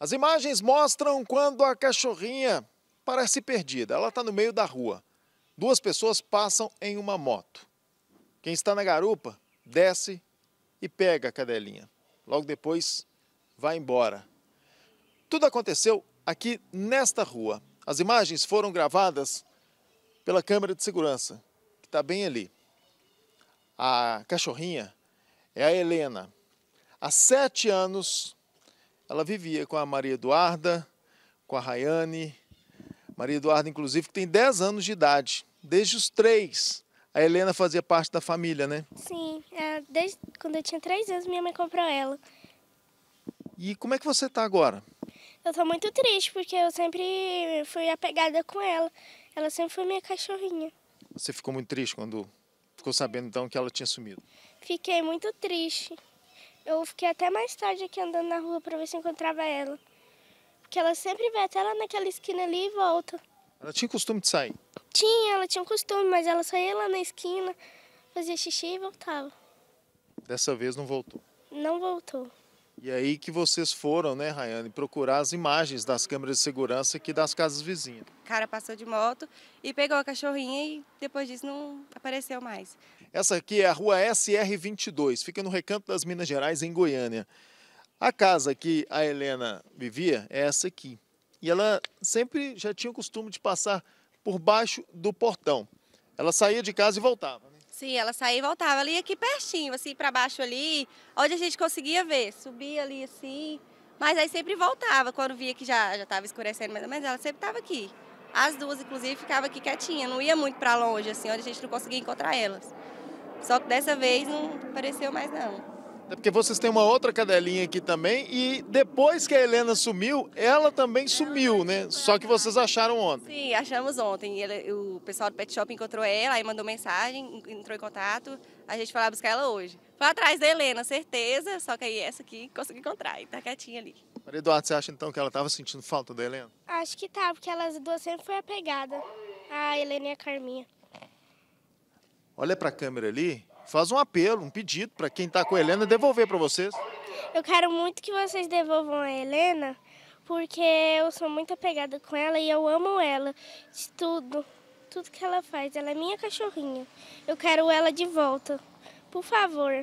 As imagens mostram quando a cachorrinha parece perdida. Ela está no meio da rua. Duas pessoas passam em uma moto. Quem está na garupa desce e pega a cadelinha. Logo depois vai embora. Tudo aconteceu aqui nesta rua. As imagens foram gravadas pela câmera de segurança, que está bem ali. A cachorrinha é a Helena. Há sete anos, ela vivia com a Maria Eduarda, com a Rayane. Maria Eduarda, inclusive, que tem 10 anos de idade, desde os três. A Helena fazia parte da família, né? Sim, é, desde quando eu tinha três anos, minha mãe comprou ela. E como é que você está agora? Eu estou muito triste, porque eu sempre fui apegada com ela. Ela sempre foi minha cachorrinha. Você ficou muito triste quando ficou sabendo, então, que ela tinha sumido? Fiquei muito triste. Eu fiquei até mais tarde aqui andando na rua para ver se encontrava ela. Porque ela sempre vai até lá naquela esquina ali e volta. Ela tinha costume de sair? Tinha, ela tinha um costume, mas ela saía lá na esquina, fazia xixi e voltava. Dessa vez não voltou? Não voltou. E aí que vocês foram, né, Rayane, procurar as imagens das câmeras de segurança aqui das casas vizinhas. O cara passou de moto e pegou a cachorrinha e depois disso não apareceu mais. Essa aqui é a rua SR22, fica no recanto das Minas Gerais, em Goiânia. A casa que a Helena vivia é essa aqui. E ela sempre já tinha o costume de passar por baixo do portão. Ela saía de casa e voltava. Né? Sim, ela saía e voltava ali aqui pertinho, assim, para baixo ali, onde a gente conseguia ver. Subia ali assim, mas aí sempre voltava, quando via que já estava escurecendo, mas, mas ela sempre estava aqui. As duas, inclusive, ficava aqui quietinha, não ia muito para longe, assim, onde a gente não conseguia encontrar elas. Só que dessa vez não apareceu mais não. Até porque vocês têm uma outra cadelinha aqui também e depois que a Helena sumiu, ela também sumiu, né? Só que vocês acharam ontem. Sim, achamos ontem. Ela, o pessoal do Pet Shop encontrou ela, aí mandou mensagem, entrou em contato. A gente foi lá buscar ela hoje. Foi atrás da Helena, certeza, só que aí essa aqui consegui encontrar e tá quietinha ali. Maria Eduardo, você acha então que ela tava sentindo falta da Helena? Acho que tá, porque elas duas sempre foi apegadas. a Helena e a Carminha. Olha pra câmera ali, faz um apelo, um pedido para quem está com a Helena devolver para vocês. Eu quero muito que vocês devolvam a Helena, porque eu sou muito apegada com ela e eu amo ela de tudo, tudo que ela faz. Ela é minha cachorrinha. Eu quero ela de volta, por favor.